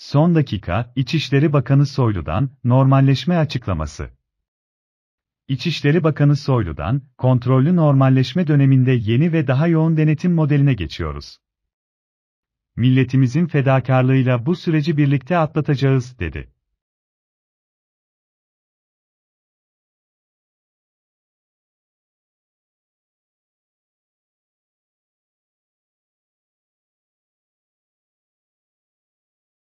Son dakika, İçişleri Bakanı Soylu'dan, normalleşme açıklaması. İçişleri Bakanı Soylu'dan, kontrollü normalleşme döneminde yeni ve daha yoğun denetim modeline geçiyoruz. Milletimizin fedakarlığıyla bu süreci birlikte atlatacağız, dedi.